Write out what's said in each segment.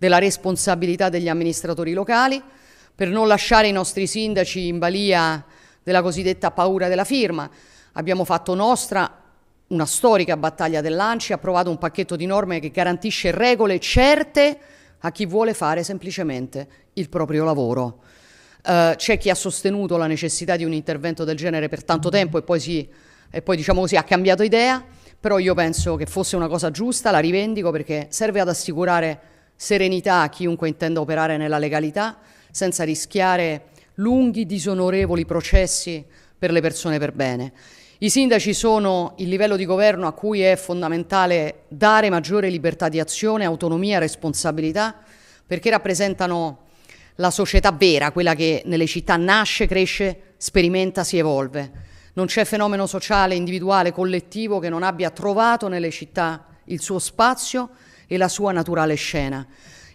della responsabilità degli amministratori locali, per non lasciare i nostri sindaci in balia della cosiddetta paura della firma. Abbiamo fatto nostra una storica battaglia dell'ANCI, approvato un pacchetto di norme che garantisce regole certe a chi vuole fare semplicemente il proprio lavoro. Uh, c'è chi ha sostenuto la necessità di un intervento del genere per tanto tempo e poi, si, e poi diciamo così, ha cambiato idea, però io penso che fosse una cosa giusta, la rivendico perché serve ad assicurare serenità a chiunque intenda operare nella legalità, senza rischiare lunghi, disonorevoli processi per le persone per bene. I sindaci sono il livello di governo a cui è fondamentale dare maggiore libertà di azione, autonomia, responsabilità, perché rappresentano la società vera, quella che nelle città nasce, cresce, sperimenta, si evolve. Non c'è fenomeno sociale, individuale, collettivo che non abbia trovato nelle città il suo spazio e la sua naturale scena.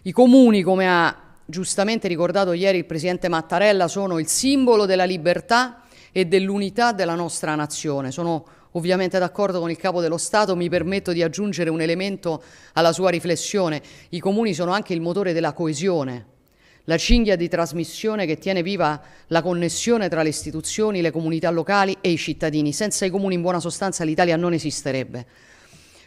I comuni, come ha giustamente ricordato ieri il Presidente Mattarella, sono il simbolo della libertà e dell'unità della nostra nazione. Sono ovviamente d'accordo con il Capo dello Stato, mi permetto di aggiungere un elemento alla sua riflessione. I comuni sono anche il motore della coesione, la cinghia di trasmissione che tiene viva la connessione tra le istituzioni, le comunità locali e i cittadini. Senza i comuni in buona sostanza l'Italia non esisterebbe.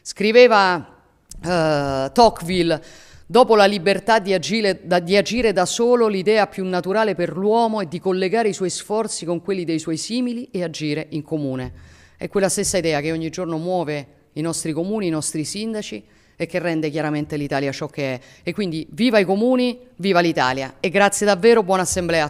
Scriveva uh, Tocqueville, dopo la libertà di agire, da, di agire da solo, l'idea più naturale per l'uomo è di collegare i suoi sforzi con quelli dei suoi simili e agire in comune. È quella stessa idea che ogni giorno muove i nostri comuni, i nostri sindaci e che rende chiaramente l'Italia ciò che è. E quindi viva i comuni, viva l'Italia e grazie davvero, buona assemblea.